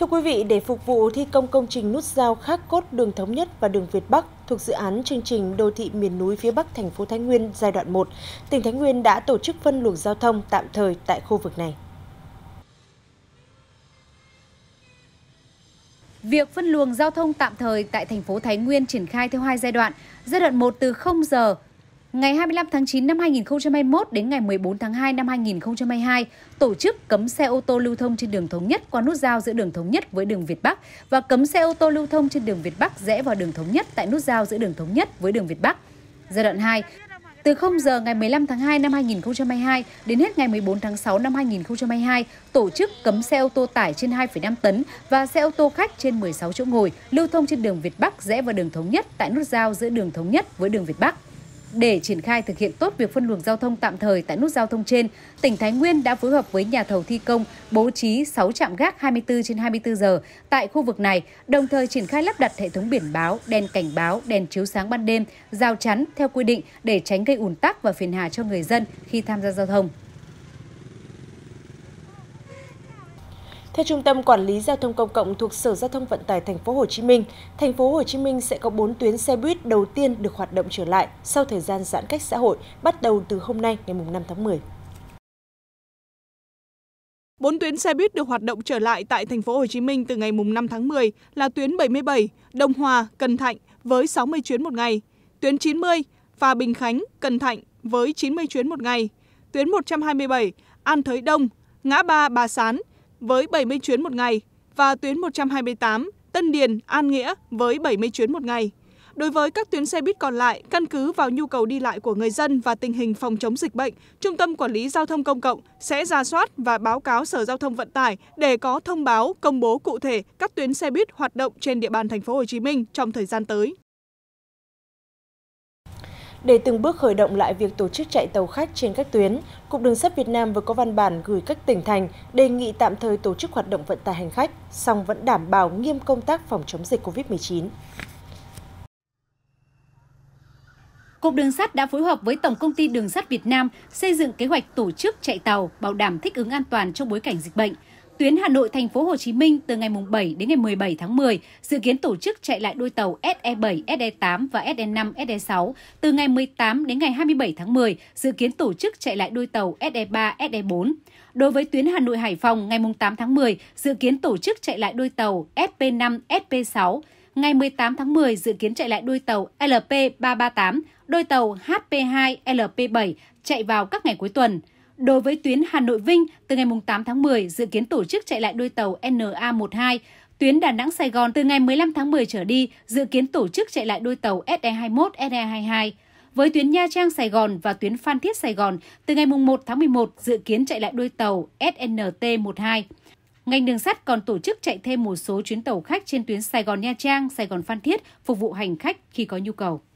Thưa quý vị, để phục vụ thi công công trình nút giao khác cốt đường Thống Nhất và đường Việt Bắc thuộc dự án chương trình đô thị miền núi phía Bắc thành phố Thái Nguyên giai đoạn 1, tỉnh Thái Nguyên đã tổ chức phân luồng giao thông tạm thời tại khu vực này. Việc phân luồng giao thông tạm thời tại thành phố Thái Nguyên triển khai theo hai giai đoạn. Giai đoạn 1 từ 0 giờ ngày 25 tháng 9 năm 2021 đến ngày 14 tháng 2 năm 2022 tổ chức cấm xe ô tô lưu thông trên đường thống nhất qua nút giao giữa đường thống nhất với đường Việt Bắc và cấm xe ô tô lưu thông trên đường Việt Bắc rẽ vào đường thống nhất tại nút giao giữa đường thống nhất với đường Việt Bắc. Giai đoạn 2, từ 0 giờ ngày 15 tháng 2 năm 2022 đến hết ngày 14 tháng 6 năm 2022, tổ chức cấm xe ô tô tải trên 2,5 tấn và xe ô tô khách trên 16 chỗ ngồi lưu thông trên đường Việt Bắc rẽ vào đường Thống Nhất tại nút giao giữa đường Thống Nhất với đường Việt Bắc. Để triển khai thực hiện tốt việc phân luồng giao thông tạm thời tại nút giao thông trên, tỉnh Thái Nguyên đã phối hợp với nhà thầu thi công bố trí 6 trạm gác 24 trên 24 giờ tại khu vực này, đồng thời triển khai lắp đặt hệ thống biển báo, đèn cảnh báo, đèn chiếu sáng ban đêm, rào chắn theo quy định để tránh gây ùn tắc và phiền hà cho người dân khi tham gia giao thông. Theo Trung tâm Quản lý Giao thông Công cộng thuộc Sở Giao thông Vận tải Thành phố Hồ Chí Minh, Thành phố Hồ Chí Minh sẽ có 4 tuyến xe buýt đầu tiên được hoạt động trở lại sau thời gian giãn cách xã hội, bắt đầu từ hôm nay ngày 5 tháng 10. Bốn tuyến xe buýt được hoạt động trở lại tại thành phố Hồ Chí Minh từ ngày 5 tháng 10 là tuyến 77, Đông Hòa, Cần Thạnh với 60 chuyến một ngày, tuyến 90, Phà Bình Khánh, Cần Thạnh với 90 chuyến một ngày, tuyến 127, An Thới Đông, Ngã Ba Bà Sán với 70 chuyến một ngày và tuyến 128 Tân Điền An Nghĩa với 70 chuyến một ngày. Đối với các tuyến xe buýt còn lại, căn cứ vào nhu cầu đi lại của người dân và tình hình phòng chống dịch bệnh, Trung tâm Quản lý Giao thông Công cộng sẽ ra soát và báo cáo Sở Giao thông Vận tải để có thông báo công bố cụ thể các tuyến xe buýt hoạt động trên địa bàn thành phố Hồ Chí Minh trong thời gian tới. Để từng bước khởi động lại việc tổ chức chạy tàu khách trên các tuyến, Cục Đường sắt Việt Nam vừa có văn bản gửi các tỉnh thành đề nghị tạm thời tổ chức hoạt động vận tải hành khách, song vẫn đảm bảo nghiêm công tác phòng chống dịch COVID-19. Cục Đường sắt đã phối hợp với Tổng công ty Đường sắt Việt Nam xây dựng kế hoạch tổ chức chạy tàu bảo đảm thích ứng an toàn trong bối cảnh dịch bệnh – Tuyến Hà Nội Thành phố Hồ Chí Minh từ ngày 7 đến ngày 17 tháng 10 dự kiến tổ chức chạy lại đôi tàu SE7, SE8 và SE5, SE6. Từ ngày 18 đến ngày 27 tháng 10 dự kiến tổ chức chạy lại đôi tàu SE3, SE4. Đối với tuyến Hà Nội Hải Phòng ngày 8 tháng 10 dự kiến tổ chức chạy lại đôi tàu SP5, SP6. Ngày 18 tháng 10 dự kiến chạy lại đôi tàu LP338, đôi tàu HP2, LP7 chạy vào các ngày cuối tuần. Đối với tuyến Hà Nội Vinh, từ ngày 8 tháng 10 dự kiến tổ chức chạy lại đôi tàu NA12, tuyến Đà Nẵng Sài Gòn từ ngày 15 tháng 10 trở đi dự kiến tổ chức chạy lại đôi tàu SE21, SE22. Với tuyến Nha Trang Sài Gòn và tuyến Phan Thiết Sài Gòn từ ngày 1 tháng 11 dự kiến chạy lại đôi tàu SNT12. Ngành đường sắt còn tổ chức chạy thêm một số chuyến tàu khách trên tuyến Sài Gòn Nha Trang, Sài Gòn Phan Thiết phục vụ hành khách khi có nhu cầu.